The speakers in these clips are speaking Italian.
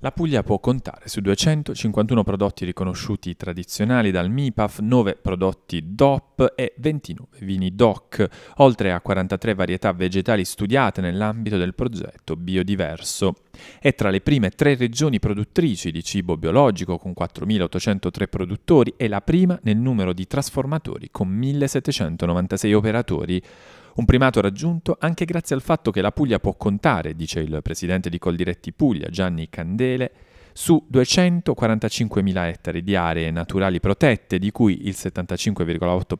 La Puglia può contare su 251 prodotti riconosciuti tradizionali dal MIPAF, 9 prodotti DOP e 29 vini DOC, oltre a 43 varietà vegetali studiate nell'ambito del progetto biodiverso. È tra le prime tre regioni produttrici di cibo biologico con 4.803 produttori e la prima nel numero di trasformatori con 1.796 operatori. Un primato raggiunto anche grazie al fatto che la Puglia può contare, dice il presidente di Coldiretti Puglia Gianni Candele, su 245.000 ettari di aree naturali protette, di cui il 75,8%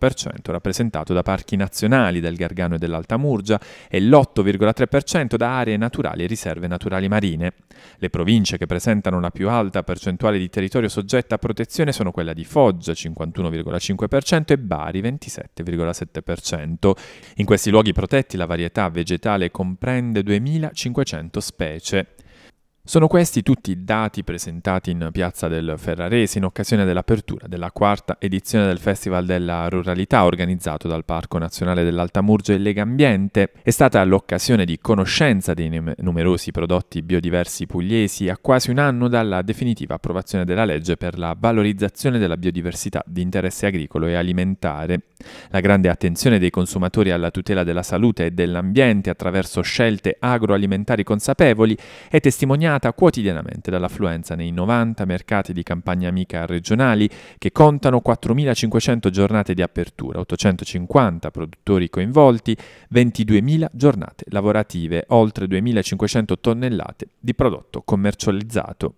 rappresentato da parchi nazionali del Gargano e dell'Alta Murgia e l'8,3% da aree naturali e riserve naturali marine. Le province che presentano la più alta percentuale di territorio soggetta a protezione sono quella di Foggia 51,5% e Bari 27,7%. In questi luoghi protetti la varietà vegetale comprende 2500 specie. Sono questi tutti i dati presentati in Piazza del Ferrarese in occasione dell'apertura della quarta edizione del Festival della Ruralità organizzato dal Parco Nazionale dell'Alta Murgia e Lega Ambiente. È stata l'occasione di conoscenza dei numerosi prodotti biodiversi pugliesi a quasi un anno dalla definitiva approvazione della legge per la valorizzazione della biodiversità di interesse agricolo e alimentare la grande attenzione dei consumatori alla tutela della salute e dell'ambiente attraverso scelte agroalimentari consapevoli è testimoniata quotidianamente dall'affluenza nei 90 mercati di campagna amica regionali che contano 4.500 giornate di apertura, 850 produttori coinvolti, 22.000 giornate lavorative, oltre 2.500 tonnellate di prodotto commercializzato.